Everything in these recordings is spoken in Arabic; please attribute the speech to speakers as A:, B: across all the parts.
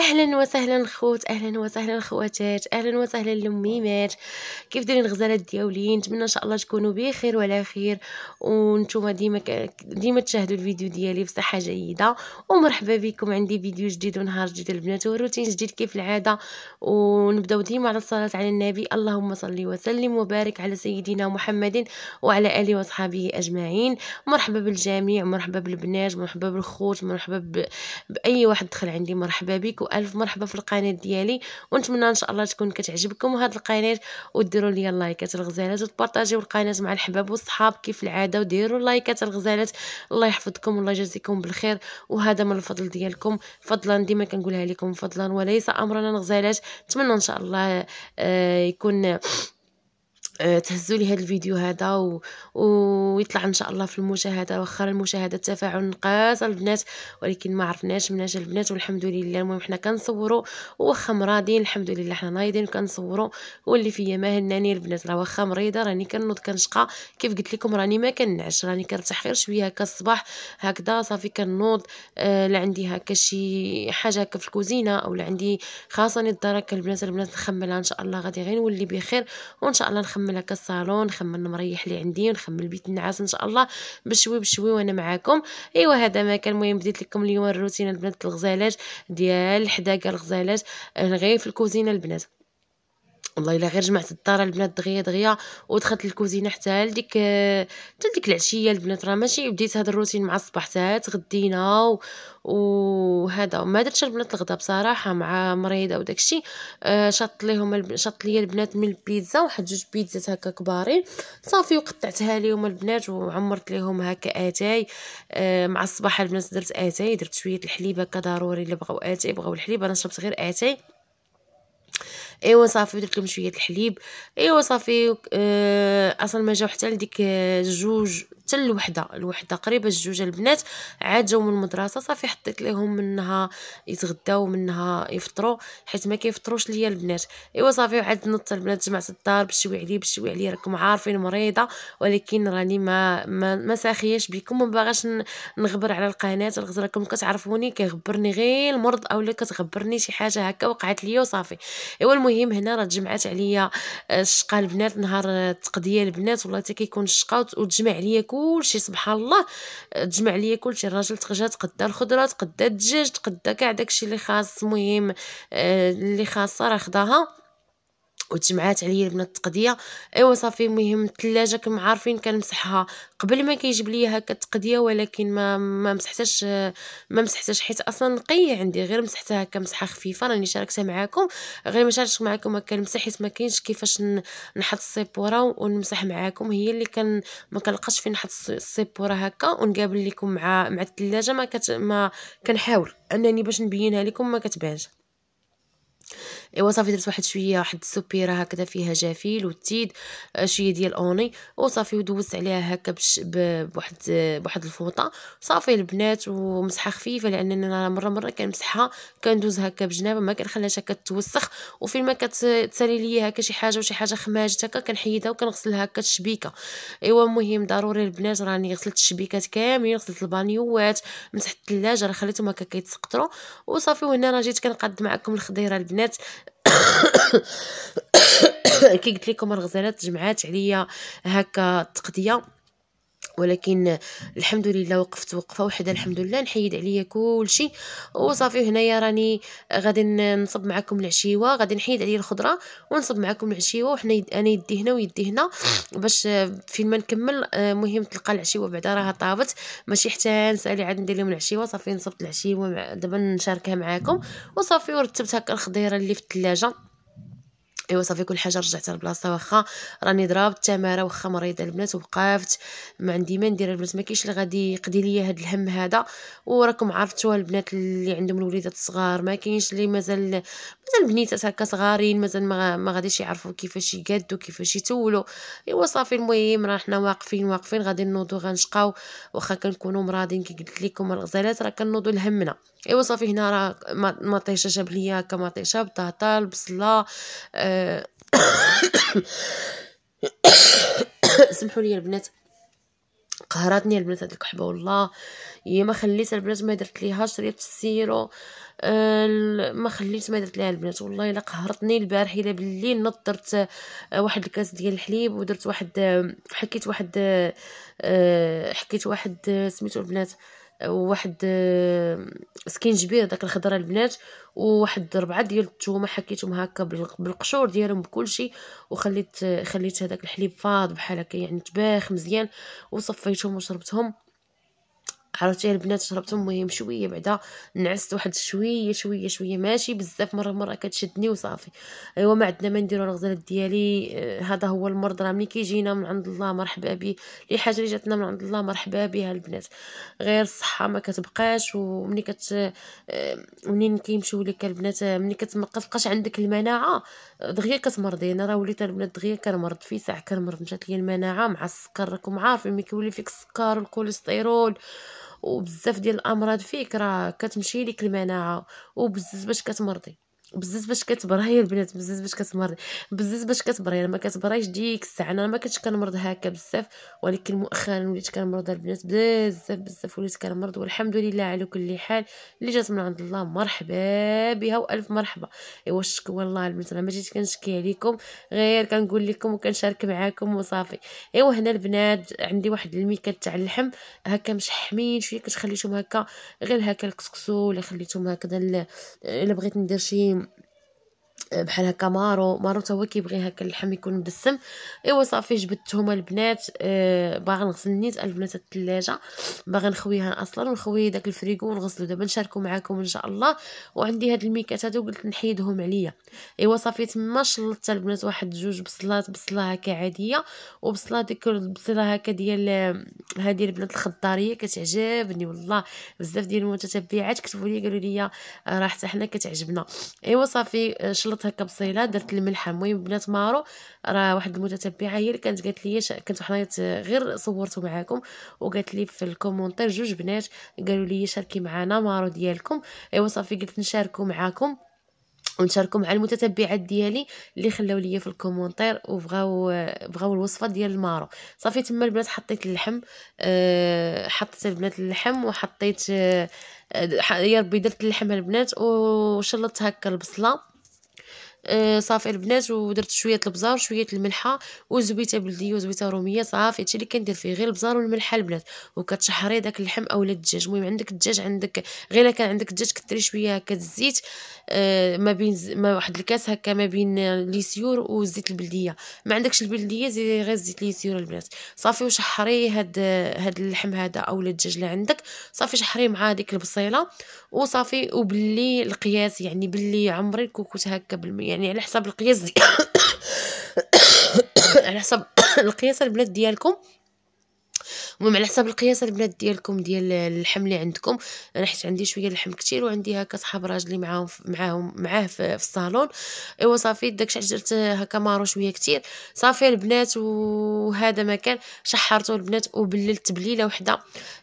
A: اهلا وسهلا خوت اهلا وسهلا خواتات اهلا وسهلا لميمات كيف دايرين الغزالات دياولي نتمنى ان شاء الله تكونوا بخير وعلى خير وانتم ديما ديما تشاهدوا الفيديو ديالي بصحه جيده ومرحبا بكم عندي فيديو جديد ونهار جديد البنات وروتين جديد كيف العاده ونبداو ديما على الصلاه على النبي اللهم صل وسلم وبارك على سيدنا محمد وعلى اله وصحبه اجمعين مرحبا بالجميع مرحبا بالبنات مرحبا بالخوت مرحبا باي واحد دخل عندي مرحبا بك الف مرحبا في القناه ديالي ونتمنى ان شاء الله تكون كتعجبكم هاد القناه وديروا لي اللايكات الغزالات وتبارطاجيو القناه مع الحباب والصحاب كيف العاده وديروا اللايكات الغزالات الله يحفظكم والله يجازيكم بالخير وهذا من الفضل ديالكم فضلا ديما كنقولها لكم فضلا وليس امرنا الغزالات نتمنى ان شاء الله آه، يكون آه، تهزوا لي هذا الفيديو هذا و... ويطلع ان شاء الله في المشاهده واخا المشاهده تفاعل نقاص البنات ولكن ما عرفناش مناش البنات والحمد لله المهم حنا كنصوروا واخا مرادين الحمد لله حنا نايضين كنصوروا واللي فيا ما هناني البنات راه واخا مريضه راني كنوض كنشقى كيف قلت لكم راني ما كنعش راني كنرتاح غير شويه هكا الصباح هكذا صافي كنوض آه لا عندي هكا شي حاجه هكا في الكوزينه او لا عندي خاصني الدرك البنات البنات نخملها ان شاء الله غادي غير نولي بخير وان شاء الله نخمل نخمل هكا الصالون نخمل مريح لي عندي ونخمل البيت النعاس ان شاء الله بشوي بشوي وانا معاكم ايوا هذا ما كان المهم بديت لكم اليوم الروتين البنات الغزالات ديال الحداقه الغزالات غير في الكوزينه البنات والله الا غير جمعت الدار البنات دغيا دغيا ودخلت للكوزينه حتى لديك حتى لديك العشيه البنات راه ماشي بديت هذا الروتين مع الصباح حتى تغدينا و... وهذا ما درتش البنات الغدا بصراحه مع مريضه وداكشي آه شط ليهم الب... شط ليا البنات من البيتزا واحد جوج بيتزات هكا كبارين صافي وقطعتها ليهم البنات وعمرت ليهم هكا اتاي آه، مع الصباح البنات درت اتاي درت شويه الحليب هكا ضروري اللي بغاو اتاي بغاو الحليب انا شربت غير اتاي ايوا صافي درت لهم شويه الحليب ايوا صافي اه اصلا ما جاو حتى لديك آه، جوج حتى الوحده الوحده قريبه الجوج البنات عاد جاو من المدرسه صافي حطيت لهم منها يتغداو منها يفطروا حيت ما كيفطروش ليا البنات ايوا صافي عاد نط البنات جمعت الدار بشوي علي بشوي علي راكم عارفين مريضه ولكن راني ما ما, ما ساخياش بكم ما باغاش نغبر على القناه الغز راكم كتعرفوني كيغبرني غير المرض اولا كتغبرني شي حاجه هكا وقعت ليا وصافي ايوا المهم هنا راه تجمعات عليا آه، الشقه البنات نهار التقضيه آه، البنات والله حتى كيكون الشقه وتجمع عليا كلشي سبحان الله آه، تجمع عليا كلشي الراجل تقجا تقدا الخضره تقدا الدجاج تقدا كاع داكشي اللي خاص المهم اللي خاصه راه خداها وتجمعات عليا البنات التقديه ايوا صافي المهم الثلاجه كم عارفين كنمسحها قبل ما كيجيب ليا هكا التقديه ولكن ما ما مسحتهاش ما مسحتهاش حيت اصلا نقيه عندي غير مسحتها هكا مسحه خفيفه راني شاركتها معاكم غير ما شاركتش معاكم هكا المسح حيت ما كاينش كيفاش نحط السيبوره ونمسح معاكم هي اللي كان ما كنلقاش فين نحط السيبوره هكا ونقابل لكم مع مع الثلاجه ما كت ما كنحاول انني باش نبينها لكم ما كتبانش ايوا صافي درت واحد شويه واحد السوبيره هكذا فيها جافيل والتيد آه، شويه ديال اوني وصافي ودوزت عليها هكا بش بواحد آه، بواحد الفوطه صافي البنات ومسحه خفيفه لان انا مره مره كنمسحها كندوز هكا بجنابه ما كنخليهاش هكا توسخ وفين ما كتسالي ليا هكا شي حاجه وشي حاجه خماجت هكا كنحيدها وكنغسلها هكا الشبيكه ايوا المهم ضروري البنات راني غسلت الشبيكات كاملين غسلت البانيوات مسحت الثلاجه راه خليتهم هكا كيتسقطرو وصافي وهنا راه جيت كنقاد معكم الخضيره البنات البنات كي قلت لكم الغزالات جمعات عليا هكا التقضيه ولكن الحمد لله وقفت وقفه وحده الحمد لله نحيد عليا كل شيء وصافي هنايا راني غادي نصب معكم العشيوه غادي نحيد عليا الخضره ونصب معكم العشيوه وحنا يد... انا يدي هنا ويدي هنا باش فين ما نكمل مهم تلقى العشيوه بعدا راها طابت ماشي حتى نسالي عاد ندير لهم العشيوه صافي نصبت العشيوه مع... دابا نشاركها معاكم وصافي ورتبت هكا الخضيره اللي في الثلاجه ايوا صافي كل حاجه رجعت لبلاصتها واخا راني ضربت تماره واخا مريضه البنات ووقفت ما عندي ما ندير البنات ما كاينش اللي غادي يقضي ليا هاد الهم هذا وراكم عرفتوا البنات اللي عندهم الوليدات الصغار ما كاينش اللي مازال مازال بنيتات هكا صغارين مازال ما, ما غاديش يعرفوا كيفاش يقادوا كيفاش يتولوا ايوا صافي المهم راه حنا واقفين واقفين غادي نوضوا غنشقاو واخا كنكونوا مرادين كي قلت لكم الغزالات راه كنوضوا لهمنا ايوا صافي هنا راه مطيشه جاب ليا هكا مطيشه بطاطا البصله آه سمحوا لي البنات قهرتني البنات هاد الكحبه والله هي ما خليت البنات ما درت ليها شريت السيرو أه ما خليت ما درت ليها البنات والله الا قهرتني البارح الا بالليل نضرت آه، واحد الكاس ديال الحليب ودرت واحد آه، حكيت واحد أه, آه، حكيت واحد سميتو البنات أه وواحد جبير آه، داك الخضره البنات وواحد ربعه ديال الثومه حكيتهم هكا بالقشور ديالهم بكلشي وخليت آه، خليت هذاك الحليب فاض بحال هكا يعني تباخ مزيان وصفيتهم وشربتهم عرفتي البنات شربت مهم شويه بعدا نعست واحد شويه شويه شويه ماشي بزاف مره مره كتشدني وصافي ايوا ما عندنا ما نديرو الغزالات ديالي آه، هذا هو المرض راه ملي كيجينا من عند الله مرحبا به لي حاجه اللي جاتنا من عند الله مرحبا بها البنات غير الصحه ما كتبقاش ومني كت آه، منين كيمشيو لك البنات آه، ملي كتبقاش عندك المناعه دغيا كتمرضي انا راه وليت البنات دغيا كنمرض في ساعه كنمرض مشات لي المناعه مع السكر راكم عارفين ملي كيولي فيك السكر والكوليسترول وبزاف ديال الامراض فيك راه كتمشي ليك المناعه وبزاف باش كتمرضي بزاف باش كتبراي البنات بزاف باش كتمرض بزاف باش كتبراي يعني انا ما كتبرايش ديك الساعه انا ما كنتش كنمرض هكا بزاف ولكن مؤخرا وليت كنمرض البنات بزاف بزاف وليت كنمرض والحمد لله على كل حال اللي جات من عند الله مرحبا بها والف مرحبا ايوا الشكوى والله البنات انا ما جيت كنشكي عليكم غير كنقول لكم وكنشارك معاكم وصافي ايوا هنا البنات عندي واحد الميكات تاع اللحم هكا مشحمين شويه كتخليتهم هكا غير هكا الكسكسو ولا خليتهم هكذا الا بغيت ندير شي بحال هكا مارو مارو تا هو كيبغي هكا اللحم يكون مدسم ايوا صافي هما البنات أه باغا نغسل نيت البنات الثلاجه باغا نخويها اصلا ونخوي داك الفريكو ونغسلو دابا نشاركو معاكم ان شاء الله وعندي هاد الميكات هادو قلت نحيدهم عليا ايوا صافي تما شلطت البنات واحد جوج بصلات بصله هكا عاديه وبصله ديك البصله هكا ديال آه، هادي البنات الخضاريه كتعجبني والله بزاف ديال المتتبعات كتبوا لي قالوا لي راه حتى حنا كتعجبنا ايوا صافي آه، هكا بصيله درت الملح المهم بنات مارو راه واحد المتتبعه هي اللي كانت قالت لي كنت حنايت غير صورته معاكم وقالت لي في الكومونتير جوج بنات قالوا لي شاركي معنا مارو ديالكم ايوا صافي قلت نشاركو معاكم ونشاركو مع المتتبعات ديالي اللي خلاو ليا في الكومونتير وبغاو بغاو الوصفه ديال المارو صافي تما البنات حطيت اللحم أه حطيت البنات اللحم وحطيت أه يا ربي درت اللحم البنات وشلطت هكا البصله آه، صافي البنات ودرت شويه البزار وشويه الملحه وزبيته بلديه وزبيته روميه صافي هادشي اللي كندير فيه غير البزار والملحه البنات وكتشحري داك اللحم اولا الدجاج المهم عندك الدجاج عندك غير كان عندك الدجاج كتري شويه هكا الزيت آه ما بين ز... ما واحد الكاس هكا ما بين ليسيور والزيت البلديه ما عندكش البلديه زيدي غير الزيت ليسيور البنات صافي وشحري هاد هاد اللحم هذا اولا الدجاج اللي عندك صافي شحري مع ديك البصيله وصافي وبلي القياس يعني بلي عمري الكوكوت هكا بالمية يعني على حسب القياس على حسب القياس البلاد ديالكم المهم على حساب القياس البنات ديالكم ديال اللحم اللي عندكم انا حيت عندي شويه اللحم كثير وعندي هكا صحاب راجلي معاهم معاهم معاه في, في الصالون ايوا صافي داكشي علاش درت هكا مارو شويه كثير صافي البنات وهذا ما كان شحرته البنات وبللت بليله وحده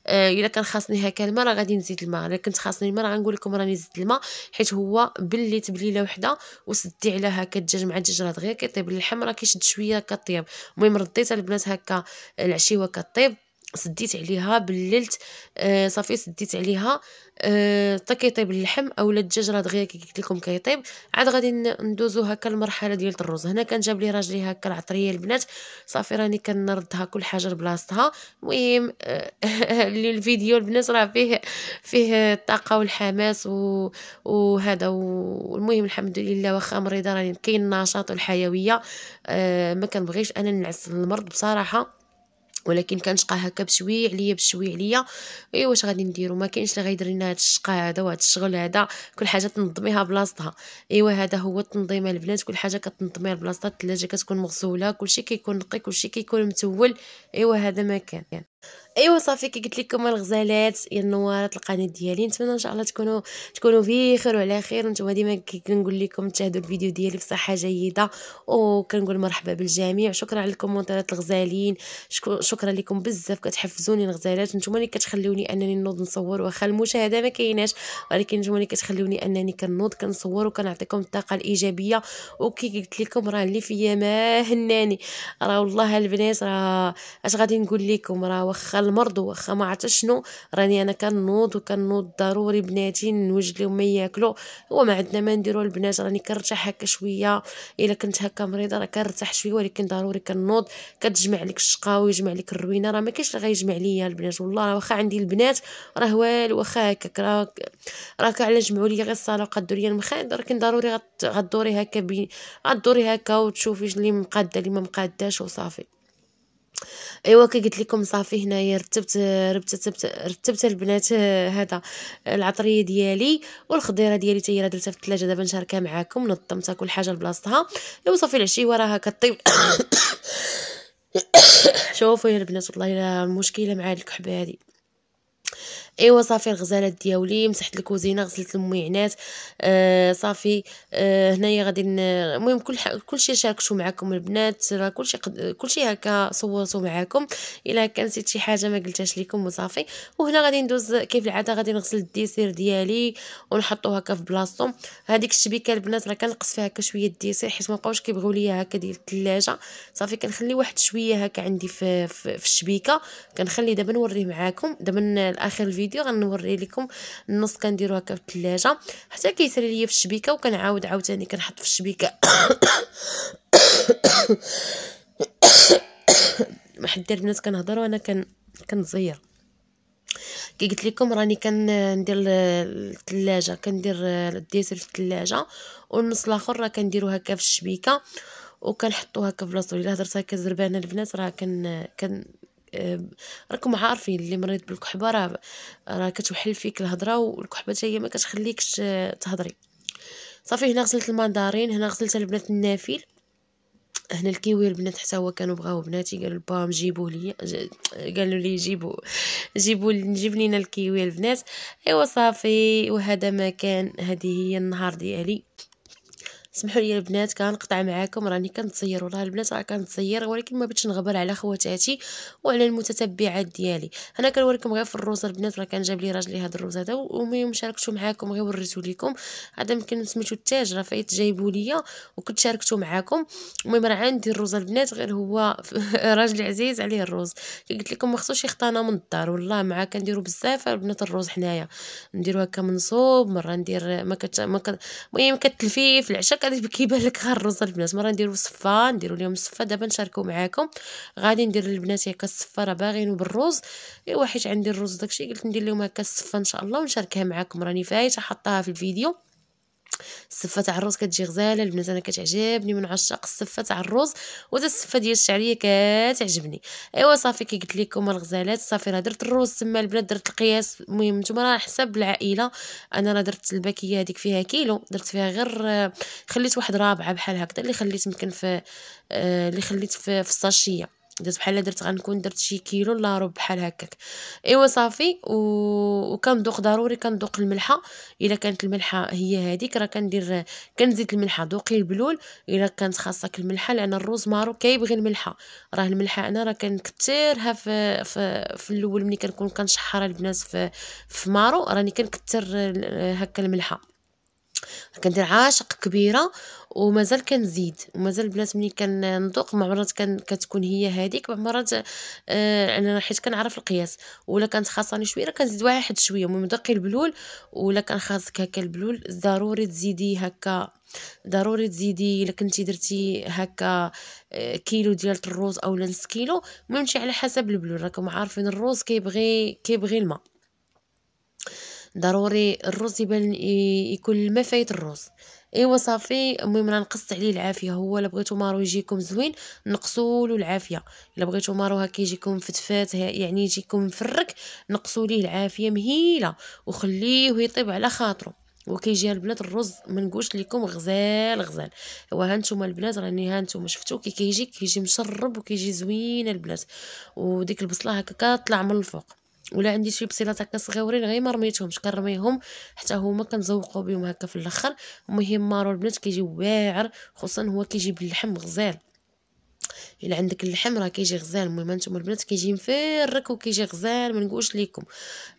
A: آه، الا كان خاصني هكا الماء راه غادي نزيد الماء الا كنت خاصني الماء راه غنقول لكم راني زدت الماء حيت هو بليت بليله وحده وسدي على هكا الدجاج مع الدجاج راه دغيا كيطيب اللحم راه كيشد شويه كطيب المهم رديت البنات هكا العشيوه كطيب سديت عليها بللت آه صافي سديت عليها آه كيطيب اللحم اولا الدجاج راه دغيا كي قلت لكم كيطيب عاد غادي ندوزو هكا المرحله ديال الرز هنا كان جاب لي راجلي هكا العطريه البنات صافي راني كنردها كل حاجه لبلاصتها المهم آه الفيديو البنات راه فيه فيه الطاقه والحماس و... وهذا والمهم الحمد لله واخا مريضه راني كاين النشاط والحيويه آه ما كنبغيش انا نعس المرض بصراحه ولكن كنشقى هكا بشوي عليا بشوي عليا ايوا واش غادي نديرو ما كاينش اللي غيدير لنا هذا الشقى هذا وهذا الشغل هذا كل حاجه تنظميها بلاصتها ايوا هذا هو التنظيم البنات كل حاجه كتنظميها بلاصتها الثلاجه كتكون مغسوله كلشي كيكون نقي كلشي كيكون متول ايوا هذا مكان ايوا صافي كي قلت لكم الغزالات يا النوارات القناه ديالي نتمنى ان شاء الله تكونوا تكونوا في خير وعلى خير وانتم ديما كنقول لكم تشاهدوا الفيديو ديالي بصحه جيده وكنقول مرحبا بالجميع شكرا على الكومنتات الغزالين شكرا لكم بزاف كتحفزوني الغزالات نتوما اللي كتخليوني انني نوض نصور واخا المشاهده ما كايناش ولكن نتوما اللي كتخليوني انني كنوض كنصور وكنعطيكم الطاقه الايجابيه وكي قلت لكم راه اللي فيا ما هناني راه والله البنات راه اش غادي نقول لكم راه واخا المرض واخا ما عرفت شنو راني انا كنوض وكنوض ضروري بناتي نوجد لهم ما ياكلوا هو ما عندنا ما نديرو البنات راني كنرتاح هكا شويه الا كنت هكا مريضه راه كنرتاح شويه ولكن ضروري كنوض كتجمع لك الشقاوي يجمع لك الروينه راه ما كاينش اللي غيجمع ليا البنات والله واخا عندي البنات راه والو واخا هكاك راه راك على جمعوا لي غير الصاله وقدوا لي المخاد ولكن ضروري غدوري هكا بين غدوري هكا وتشوفي اللي مقاده اللي ما مقاداش وصافي ايوا كي قلت لكم صافي هنايا رتبت رتبت رتبت البنات آه، هذا العطريه ديالي والخضيره ديالي حتى هي راه درتها في الثلاجه دابا نشاركها معاكم نظمتها كل حاجه لبلاصتها ايوا صافي العشيه وراها كطيب شوفوا يا البنات والله المشكله مع الكحبه هذه ايوا صافي الغزالات دياولي مسحت الكوزينه غسلت المويعنات آه صافي آه هنايا غادي المهم كل كلشي شاركتو معكم البنات راه كلشي قد... كلشي هكا صورتو معكم الا كان نسيت شي حاجه ما قلتهاش لكم وصافي وهنا غادي ندوز كيف العاده غادي نغسل الديسير ديالي ونحطو هكا في بلاصتو هذيك الشبيكه البنات راه كنقص فيها هكا شويه الديسير حيت ما بقاوش كيبغيو ليا هكا ديال الثلاجه صافي كنخلي واحد شويه هكا عندي في, في, في الشبيكه كنخلي دابا نوريه معاكم دابا الاخر الفيديو الفيديو غنوري لكم النص كنديرو هكا في الثلاجه حتى كيسري ليا في الشبيكه وكنعاود عاوتاني كنحط في الشبيكه ما حد البنات كنهضر وانا كن كنزير كي قلت لكم راني كندير الثلاجه كندير الديسر في الثلاجه والنص الاخر راه كنديرو هكا في الشبيكه وكنحطو هكا في بلاصتو الا هضرت هكا زربانه البنات راه كن كن راكم عارفين اللي مريض بالكحبه راه راه كتوحل فيك الهضره والكحبه تاهي هي ما كتخليكش تهضري صافي هنا غسلت المندارين هنا غسلت البنات النافيل هنا الكيوي البنات حتى هو كانوا بغاو بناتي قالوا لبام جيبوه ليا قالوا لي جيبوا جيبوا نجيب لينا الكيوي البنات ايوا صافي وهذا ما كان هذه هي النهار ديالي سمحوا لي البنات كنقطع معاكم راني كنتصير والله البنات راه كنتصير ولكن ما بغيتش نغبر على خواتاتي وعلى المتتبعات ديالي انا كنوريكم غير في الروز البنات راه كان جاب لي راجلي هذا الروز هذا وميم شاركته معاكم غير وريته لكم هذا يمكن سميتو التاج راه فايت جايبو ليا وكنت شاركته معاكم المهم راه عندي الروز البنات غير هو راجلي عزيز عليه الروز قلت لكم ما خصوش يخطانا من الدار والله معاه كنديرو بزاف البنات الروز حنايا نديرو هكا منصوب مره ندير ما كت ما المهم كتلفيف في العشاء كان كيبان لك غير الرز البنات مره نديرو صفه نديرو لهم صفه دابا نشاركو معاكم غادي ندير البنات هكا الصفه راه باغينو بالرز ايوا حيت عندي الرز داكشي قلت ندير لهم هكا الصفه ان شاء الله ونشاركها معاكم راني فايته حطاها في الفيديو السفه تاع الروز كتجي غزاله البنات انا كتعجبني من عشاق السفه تاع الروز وتا السفه ديال الشعريه كتعجبني ايوا صافي كي قلت لكم الغزالات صافي راه درت الروز تما البنات درت القياس المهم نتوما راه حسب العائله انا راه درت الباكيه هذيك فيها كيلو درت فيها غير خليت واحد رابعه بحال هكذا اللي خليت يمكن في آه، اللي خليت في, في الساشيه درت بحال درت غنكون درت شي كيلو لا رب بحال هكاك ايوا صافي و... وكندوق ضروري كندوق الملحه الا كانت الملحه هي هذيك راه كندير كنزيد الملحه دوقي البلول الا كانت خاصك الملحه لان مارو كيبغي الملحه راه الملحه انا راه كنكثرها في في, في الاول ملي كنكون كنشحر البنات في في مارو راني كنكثر هكا الملحه كندير عاشق كبيره ومازال كنزيد ومازال البنات ملي كنذوق مع مرات كتكون هي هذيك بعض مرات آه انا حيت كنعرف القياس ولا كانت خاصني شويه كنزيد واحد شويه المهم دقي البلول ولا كان خاصك هكا البلول ضروري تزيدي هكا ضروري تزيدي الا كنتي درتي هكا آه، كيلو ديال الرز اولا نص كيلو المهم على حسب البلول راكم عارفين الرز كيبغي كيبغي الماء ضروري الرز يبان يكون ما فايت الرز ايوا صافي المهم راه نقصت عليه العافيه هو الا بغيتو مارو يجيكم زوين نقصوا له العافيه الا بغيتو مارو هكا يجيكم فتفات يعني يجيكم مفرك نقصوا ليه العافيه مهيله وخليه يطيب على خاطره وكيجي البنات الرز ما نقولش لكم غزال غزال هو هانتوما البنات راني هانتوما شفتو كي كيجي كيجي مشرب وكيجي زوين البنات وديك البصله هكا كطلع من الفوق ولا عندي شي بصيلات هكا صغيورين غير ما رميتهمش كنرميهم حتى هما كنزوقوا بهم هكا في الاخر المهم مارو البنات كيجي واعر خصوصا هو كيجي باللحم غزال الا عندك اللحم راه كيجي غزال المهم نتوما البنات كيجي مفرك وكيجي غزال ما نقولش لكم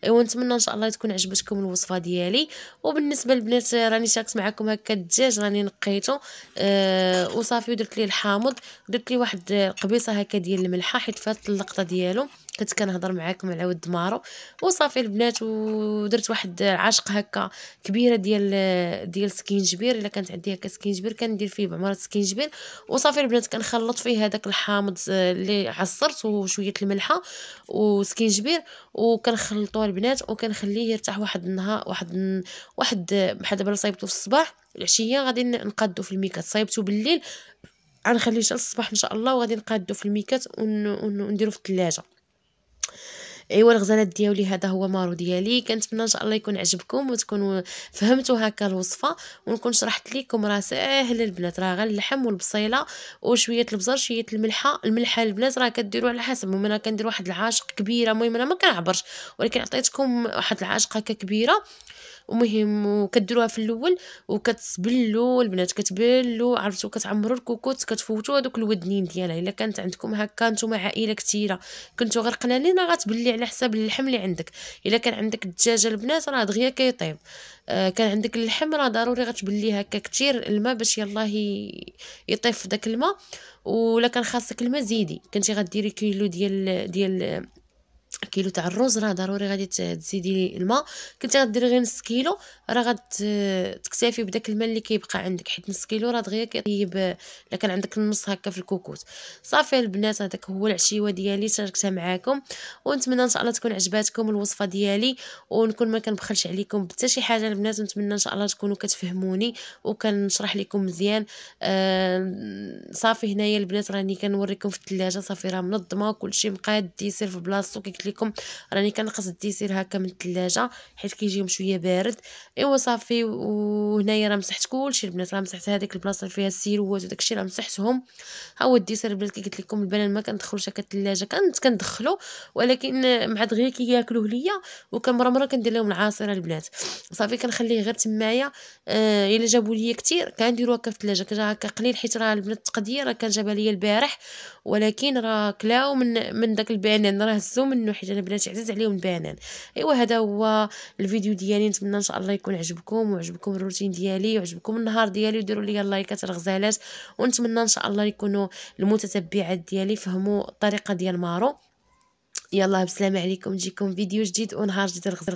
A: ايوا نتمنى ان شاء الله تكون عجبتكم الوصفه ديالي وبالنسبه للبنات راني شاركت معكم هكا الدجاج راني نقيته آه، وصافي ودرت ليه الحامض درت ليه واحد القبيصه هكا ديال الملحه حيت فات اللقطه ديالو كنت كنهضر معاكم على ود مارو وصافي البنات ودرت واحد عشق هكا كبيره ديال ديال سكينجبير الا كانت عندي هكا سكينجبير كندير فيه بعمره سكينجبير وصافي البنات كنخلط فيه هذاك الحامض اللي عصرت وشويه الملحه وسكينجبير وكنخلطوه البنات وكنخليه يرتاح واحد النهار واحد واحد بحال دابا صايبته في الصباح العشيه غادي نقادو في الميكات صايبته بالليل غنخليه حتى الصباح ان شاء الله وغادي نقادو في الميكات ونديرو في الثلاجه ايوا الغزالات ديالي هذا هو مارو ديالي كنتمنى ان شاء الله يكون عجبكم وتكونوا فهمتوا هكا الوصفه ونكون شرحت لكم راه ساهله البنات راه غير اللحم والبصيله وشويه البزر شويه الملحه الملحه البنات راه كديروا على حسب المهم انا كندير واحد العاشق كبيره المهم انا ما كنعبرش ولكن عطيتكم واحد العاشقه كبيره ومهم وكديروها في الاول وكتبلوا البنات كتبلوا عرفتوا كتعمروا الكوكوت كتفوتوا هذوك الودنين ديالها الا كانت عندكم هكا نتوما عائله كثيره كنتو غير قلالين غتبلي على حساب اللحم اللي عندك الا كان عندك الدجاجه البنات راه دغيا كيطيب آه كان عندك اللحم راه ضروري غتبلي هكا كثير الماء باش يلاه يطيب في داك الماء ولا كان خاصك الماء زيدي كنتي غديري كيلو ديال ديال كيلو تاع الرز راه ضروري غادي تزيدي الماء كنت غديري غير نص كيلو راه غتكتافي بداك الماء اللي كيبقى عندك حيت نص كيلو راه دغيا كيطيب الا كان عندك النص هكا في الكوكوت صافي البنات هذاك هو العشيوه ديالي شاركتها معاكم ونتمنى ان شاء الله تكون عجباتكم الوصفه ديالي ونكون ما كنبخلش عليكم حتى شي حاجه البنات نتمنى ان شاء الله تكونوا كتفهموني وكنشرح لكم مزيان آه صافي هنايا البنات راني كنوريكم في الثلاجه صافي راه منظمه وكلشي مقاد يسير في بلاصتو كيكتب لكم راني كنقص الديسير هكا من الثلاجه حيت كيجيهم شويه بارد ايوا صافي وهنايا راه مسحت كلشي البنات راه مسحت هذيك البلاصه اللي فيها السيروات وداك الشيء راه مسحتهم ها هو الديسير البنات كي قلت لكم البنان ما كندخلوش هكا الثلاجه كنت كندخلو ولكن مع دغيا كياكلوه ليا وكمره مره كندير لهم العصير البنات صافي كنخليه غير تمايا آه الا جابوا ليا كثير كنديرو هكا في الثلاجه كجا هكا قليل حيت راه البنات التقديه راه كان جابها ليا البارح ولكن راه كلاو من من داك البنان راه هزو منو حيت انا بناتي عزيز عليهم البنان ايوا هذا هو الفيديو ديالي نتمنى ان شاء الله يكون عجبكم وعجبكم الروتين ديالي وعجبكم النهار ديالي وديروا لي لايكات الغزالات ونتمنى ان شاء الله يكونوا المتتبعات ديالي فهموا الطريقه ديال مارو يلا بسلامه عليكم نجيكم فيديو جديد ونهار جديد